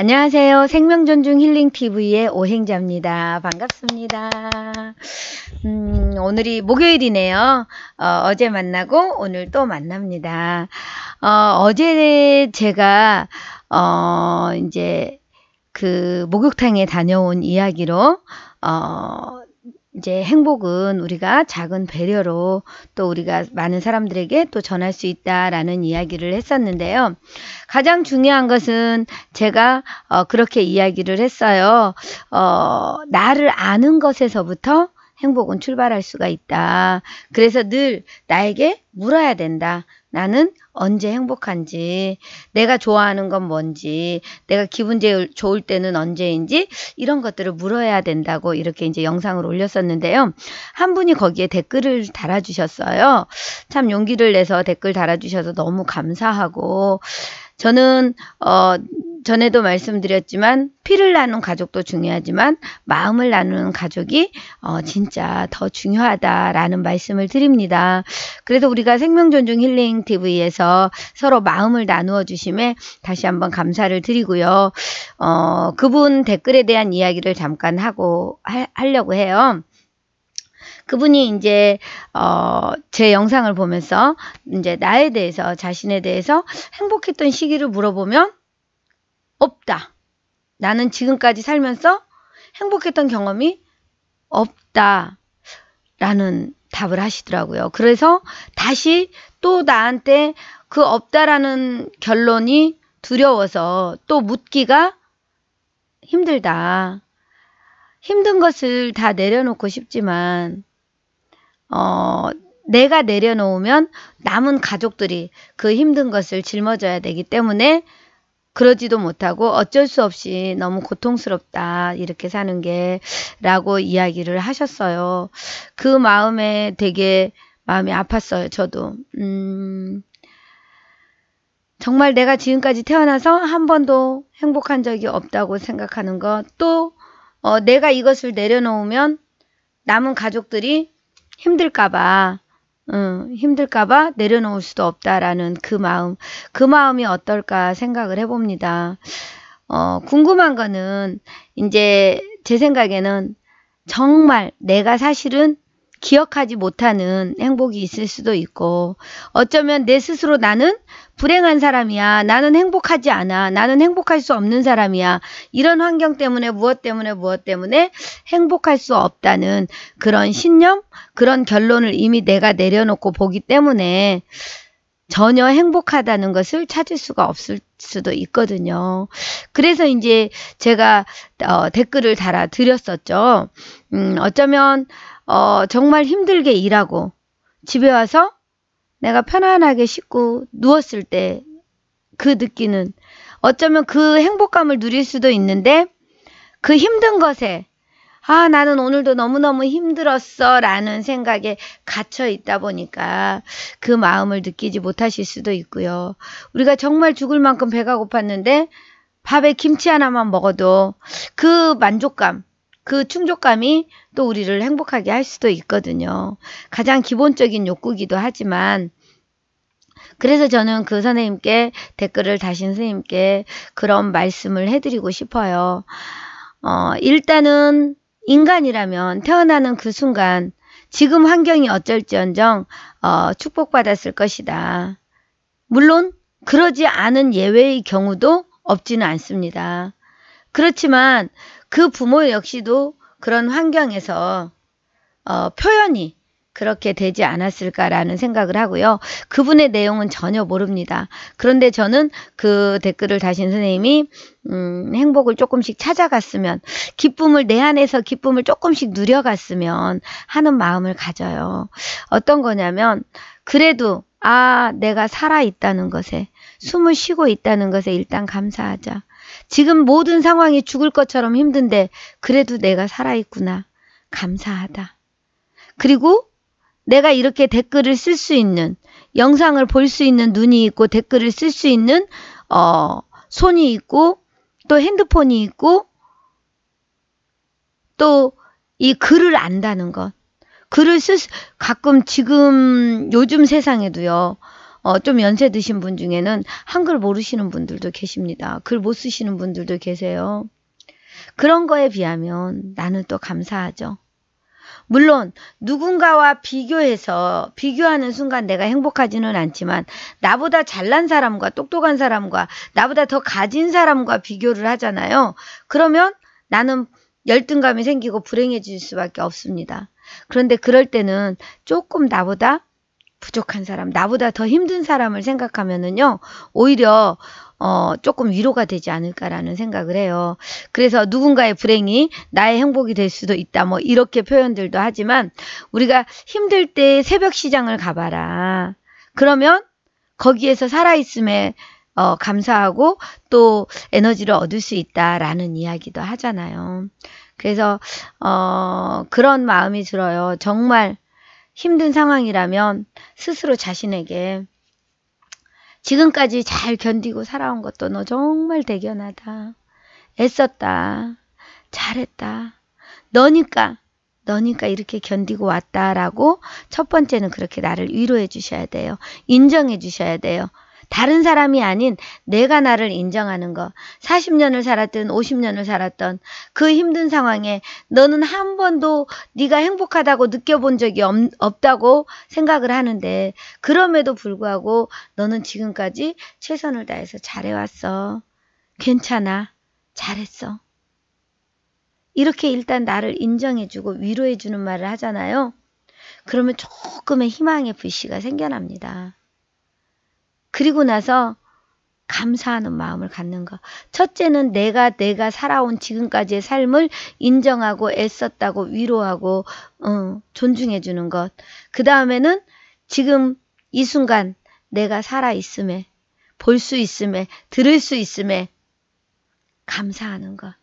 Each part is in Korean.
안녕하세요. 생명존중 힐링 TV의 오행자입니다. 반갑습니다. 음, 오늘이 목요일이네요. 어, 제 만나고 오늘 또 만납니다. 어, 제 제가 어, 이제 그 목욕탕에 다녀온 이야기로 어, 이제 행복은 우리가 작은 배려로 또 우리가 많은 사람들에게 또 전할 수 있다라는 이야기를 했었는데요. 가장 중요한 것은 제가 어, 그렇게 이야기를 했어요. 어, 나를 아는 것에서부터 행복은 출발할 수가 있다. 그래서 늘 나에게 물어야 된다. 나는 언제 행복한지, 내가 좋아하는 건 뭔지, 내가 기분 제일 좋을 때는 언제인지 이런 것들을 물어야 된다고 이렇게 이제 영상을 올렸었는데요. 한 분이 거기에 댓글을 달아주셨어요. 참 용기를 내서 댓글 달아주셔서 너무 감사하고 저는 어 전에도 말씀드렸지만 피를 나눈 가족도 중요하지만 마음을 나누는 가족이 어, 진짜 더 중요하다라는 말씀을 드립니다. 그래서 우리가 생명존중 힐링 TV에서 서로 마음을 나누어 주심에 다시 한번 감사를 드리고요. 어, 그분 댓글에 대한 이야기를 잠깐 하고 하, 하려고 해요. 그분이 이제 어, 제 영상을 보면서 이제 나에 대해서 자신에 대해서 행복했던 시기를 물어보면 없다. 나는 지금까지 살면서 행복했던 경험이 없다. 라는 답을 하시더라고요. 그래서 다시 또 나한테 그 없다라는 결론이 두려워서 또 묻기가 힘들다. 힘든 것을 다 내려놓고 싶지만 어, 내가 내려놓으면 남은 가족들이 그 힘든 것을 짊어져야 되기 때문에 그러지도 못하고 어쩔 수 없이 너무 고통스럽다 이렇게 사는 게 라고 이야기를 하셨어요. 그 마음에 되게 마음이 아팠어요. 저도 음, 정말 내가 지금까지 태어나서 한 번도 행복한 적이 없다고 생각하는 것또 어, 내가 이것을 내려놓으면 남은 가족들이 힘들까봐 음, 힘들까봐 내려놓을 수도 없다라는 그 마음, 그 마음이 어떨까 생각을 해봅니다. 어, 궁금한 거는 이제 제 생각에는 정말 내가 사실은 기억하지 못하는 행복이 있을 수도 있고 어쩌면 내 스스로 나는 불행한 사람이야. 나는 행복하지 않아. 나는 행복할 수 없는 사람이야. 이런 환경 때문에 무엇 때문에 무엇 때문에 행복할 수 없다는 그런 신념, 그런 결론을 이미 내가 내려놓고 보기 때문에 전혀 행복하다는 것을 찾을 수가 없을 수도 있거든요. 그래서 이제 제가 어, 댓글을 달아 드렸었죠. 음, 어쩌면 어, 정말 힘들게 일하고 집에 와서 내가 편안하게 씻고 누웠을 때 그 느끼는 어쩌면 그 행복감을 누릴 수도 있는데 그 힘든 것에 아, 나는 오늘도 너무너무 힘들었어. 라는 생각에 갇혀 있다 보니까 그 마음을 느끼지 못하실 수도 있고요. 우리가 정말 죽을 만큼 배가 고팠는데 밥에 김치 하나만 먹어도 그 만족감, 그 충족감이 또 우리를 행복하게 할 수도 있거든요. 가장 기본적인 욕구기도 하지만 그래서 저는 그 선생님께 댓글을 다신 선생님께 그런 말씀을 해드리고 싶어요. 어, 일단은 인간이라면 태어나는 그 순간 지금 환경이 어쩔지언정 어, 축복받았을 것이다. 물론 그러지 않은 예외의 경우도 없지는 않습니다. 그렇지만 그 부모 역시도 그런 환경에서 어, 표현이 그렇게 되지 않았을까라는 생각을 하고요. 그분의 내용은 전혀 모릅니다. 그런데 저는 그 댓글을 다신 선생님이 음, 행복을 조금씩 찾아갔으면 기쁨을 내 안에서 기쁨을 조금씩 누려갔으면 하는 마음을 가져요. 어떤 거냐면 그래도 아 내가 살아 있다는 것에 숨을 쉬고 있다는 것에 일단 감사하자. 지금 모든 상황이 죽을 것처럼 힘든데 그래도 내가 살아있구나. 감사하다. 그리고 내가 이렇게 댓글을 쓸 수 있는 영상을 볼 수 있는 눈이 있고 댓글을 쓸 수 있는 어, 손이 있고 또 핸드폰이 있고 또 이 글을 안다는 것. 글을 쓸 수, 가끔 지금 요즘 세상에도요. 어, 좀 연세 드신 분 중에는 한글 모르시는 분들도 계십니다. 글 못 쓰시는 분들도 계세요. 그런 거에 비하면 나는 또 감사하죠. 물론 누군가와 비교해서 비교하는 순간 내가 행복하지는 않지만 나보다 잘난 사람과 똑똑한 사람과 나보다 더 가진 사람과 비교를 하잖아요. 그러면 나는 열등감이 생기고 불행해질 수밖에 없습니다. 그런데 그럴 때는 조금 나보다 부족한 사람, 나보다 더 힘든 사람을 생각하면은요, 오히려 어, 조금 위로가 되지 않을까라는 생각을 해요. 그래서 누군가의 불행이 나의 행복이 될 수도 있다. 뭐 이렇게 표현들도 하지만 우리가 힘들 때 새벽 시장을 가봐라. 그러면 거기에서 살아있음에 어, 감사하고 또 에너지를 얻을 수 있다라는 이야기도 하잖아요. 그래서 어, 그런 마음이 들어요. 정말 힘든 상황이라면 스스로 자신에게 지금까지 잘 견디고 살아온 것도 너 정말 대견하다. 애썼다. 잘했다. 너니까, 너니까 이렇게 견디고 왔다라고 첫 번째는 그렇게 나를 위로해 주셔야 돼요. 인정해 주셔야 돼요. 다른 사람이 아닌 내가 나를 인정하는 것. 40년을 살았든 50년을 살았던 그 힘든 상황에 너는 한 번도 네가 행복하다고 느껴본 적이 없, 없다고 생각을 하는데 그럼에도 불구하고 너는 지금까지 최선을 다해서 잘해왔어. 괜찮아. 잘했어. 이렇게 일단 나를 인정해주고 위로해주는 말을 하잖아요. 그러면 조금의 희망의 불씨가 생겨납니다. 그리고 나서 감사하는 마음을 갖는 것. 첫째는 내가 내가 살아온 지금까지의 삶을 인정하고 애썼다고 위로하고 어, 존중해 주는 것. 그 다음에는 지금 이 순간 내가 살아 있음에 볼 수 있음에 들을 수 있음에 감사하는 것.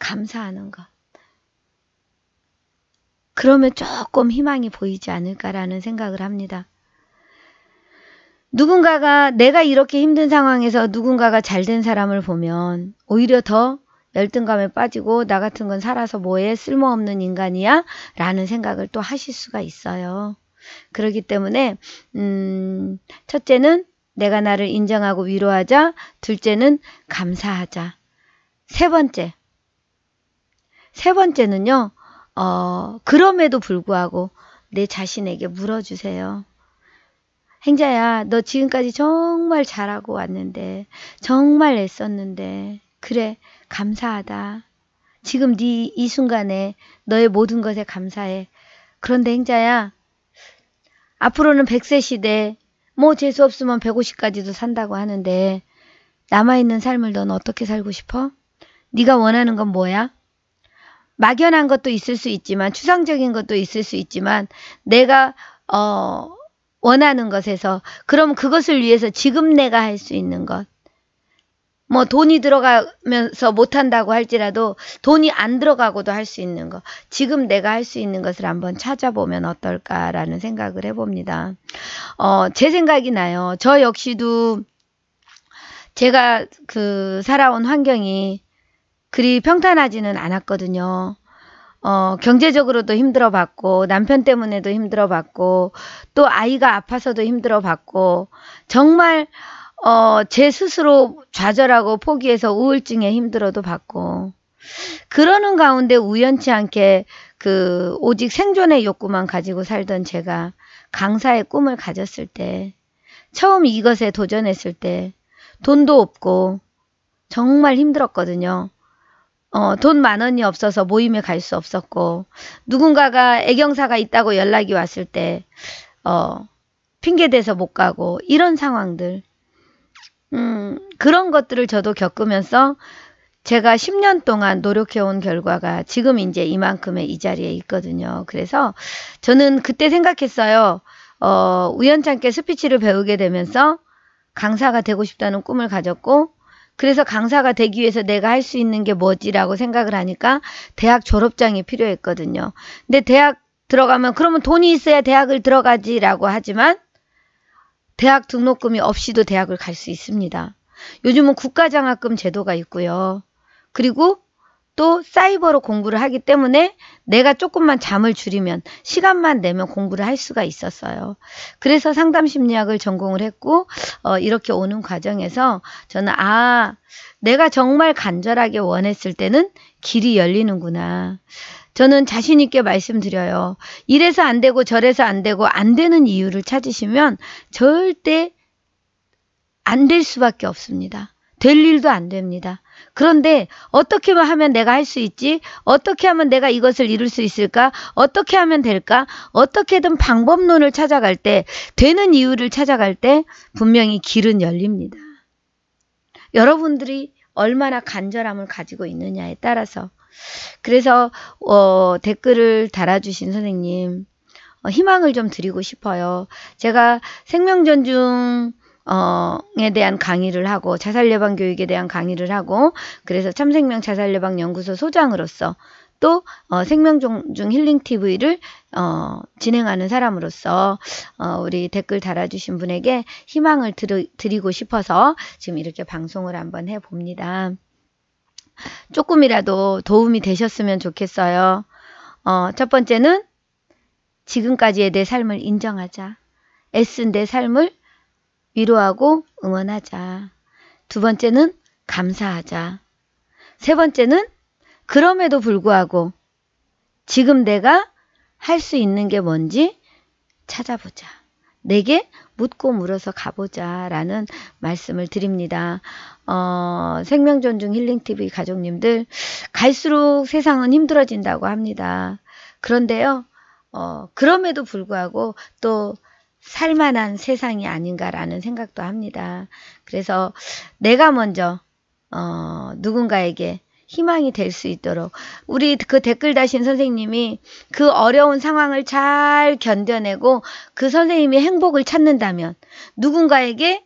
감사하는 것. 그러면 조금 희망이 보이지 않을까라는 생각을 합니다. 누군가가 내가 이렇게 힘든 상황에서 누군가가 잘 된 사람을 보면 오히려 더 열등감에 빠지고 나 같은 건 살아서 뭐해 쓸모없는 인간이야 라는 생각을 또 하실 수가 있어요. 그렇기 때문에 음, 첫째는 내가 나를 인정하고 위로하자. 둘째는 감사하자. 세 번째. 세 번째는요. 어, 그럼에도 불구하고 내 자신에게 물어주세요. 행자야, 너 지금까지 정말 잘하고 왔는데, 정말 애썼는데, 그래, 감사하다. 지금 네 이 순간에 너의 모든 것에 감사해. 그런데 행자야, 앞으로는 100세 시대, 뭐 재수 없으면 150까지도 산다고 하는데 남아있는 삶을 넌 어떻게 살고 싶어? 네가 원하는 건 뭐야? 막연한 것도 있을 수 있지만 추상적인 것도 있을 수 있지만 내가 어 원하는 것에서 그럼 그것을 위해서 지금 내가 할 수 있는 것. 뭐 돈이 들어가면서 못한다고 할지라도 돈이 안 들어가고도 할 수 있는 것. 지금 내가 할 수 있는 것을 한번 찾아보면 어떨까라는 생각을 해봅니다. 어, 제 생각이 나요. 저 역시도 제가 그 살아온 환경이 그리 평탄하지는 않았거든요. 어, 경제적으로도 힘들어 봤고, 남편 때문에도 힘들어 봤고, 또 아이가 아파서도 힘들어 봤고, 정말, 어, 제 스스로 좌절하고 포기해서 우울증에 힘들어도 봤고, 그러는 가운데 우연치 않게 그 오직 생존의 욕구만 가지고 살던 제가 강사의 꿈을 가졌을 때, 처음 이것에 도전했을 때, 돈도 없고, 정말 힘들었거든요. 어, 돈 만 원이 없어서 모임에 갈 수 없었고 누군가가 애경사가 있다고 연락이 왔을 때 어, 핑계대서 못 가고 이런 상황들 음, 그런 것들을 저도 겪으면서 제가 10년 동안 노력해온 결과가 지금 이제 이만큼의 이 자리에 있거든요. 그래서 저는 그때 생각했어요. 어, 우연찮게 스피치를 배우게 되면서 강사가 되고 싶다는 꿈을 가졌고 그래서 강사가 되기 위해서 내가 할 수 있는 게 뭐지라고 생각을 하니까 대학 졸업장이 필요했거든요. 근데 대학 들어가면 그러면 돈이 있어야 대학을 들어가지라고 하지만 대학 등록금이 없이도 대학을 갈 수 있습니다. 요즘은 국가장학금 제도가 있고요. 그리고 또 사이버로 공부를 하기 때문에 내가 조금만 잠을 줄이면 시간만 내면 공부를 할 수가 있었어요. 그래서 상담 심리학을 전공을 했고 어, 이렇게 오는 과정에서 저는 아 내가 정말 간절하게 원했을 때는 길이 열리는구나. 저는 자신 있게 말씀드려요. 이래서 안 되고 저래서 안 되고 안 되는 이유를 찾으시면 절대 안 될 수밖에 없습니다. 될 일도 안 됩니다. 그런데 어떻게 하면 내가 할 수 있지? 어떻게 하면 내가 이것을 이룰 수 있을까? 어떻게 하면 될까? 어떻게든 방법론을 찾아갈 때, 되는 이유를 찾아갈 때 분명히 길은 열립니다. 여러분들이 얼마나 간절함을 가지고 있느냐에 따라서 그래서 어, 댓글을 달아주신 선생님 어, 희망을 좀 드리고 싶어요. 제가 생명전중 어에 대한 강의를 하고 자살 예방 교육에 대한 강의를 하고 그래서 참생명 자살 예방 연구소 소장으로서 또 어, 생명존중 힐링 TV를 어, 진행하는 사람으로서 어, 우리 댓글 달아주신 분에게 희망을 드리, 드리고 싶어서 지금 이렇게 방송을 한번 해봅니다. 조금이라도 도움이 되셨으면 좋겠어요. 어, 첫 번째는 지금까지의 내 삶을 인정하자. 애쓴 내 삶을 위로하고 응원하자. 두 번째는 감사하자. 세 번째는 그럼에도 불구하고 지금 내가 할 수 있는 게 뭔지 찾아보자. 내게 묻고 물어서 가보자 라는 말씀을 드립니다. 어, 생명존중 힐링TV 가족님들, 갈수록 세상은 힘들어진다고 합니다. 그런데요, 어, 그럼에도 불구하고 또 살만한 세상이 아닌가라는 생각도 합니다. 그래서 내가 먼저 어, 누군가에게 희망이 될 수 있도록 우리 그 댓글 다신 선생님이 그 어려운 상황을 잘 견뎌내고 그 선생님이 행복을 찾는다면 누군가에게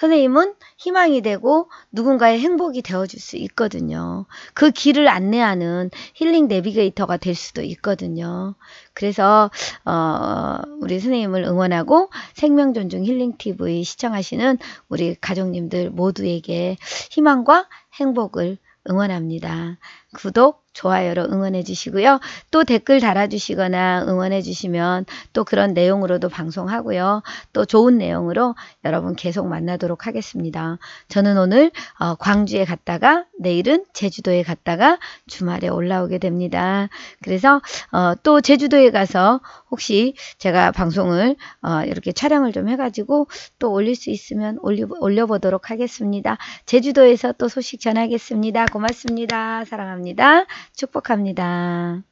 선생님은 희망이 되고 누군가의 행복이 되어줄 수 있거든요. 그 길을 안내하는 힐링 내비게이터가 될 수도 있거든요. 그래서 어, 우리 선생님을 응원하고 생명존중 힐링TV 시청하시는 우리 가족님들 모두에게 희망과 행복을 응원합니다. 구독, 좋아요로 응원해 주시고요. 또 댓글 달아주시거나 응원해 주시면 또 그런 내용으로도 방송하고요. 또 좋은 내용으로 여러분 계속 만나도록 하겠습니다. 저는 오늘 어, 광주에 갔다가 내일은 제주도에 갔다가 주말에 올라오게 됩니다. 그래서 어, 또 제주도에 가서 혹시 제가 방송을 어, 이렇게 촬영을 좀 해가지고 또 올릴 수 있으면 올려보도록 하겠습니다. 제주도에서 또 소식 전하겠습니다. 고맙습니다. 사랑합니다. 감사합니다. 축복합니다.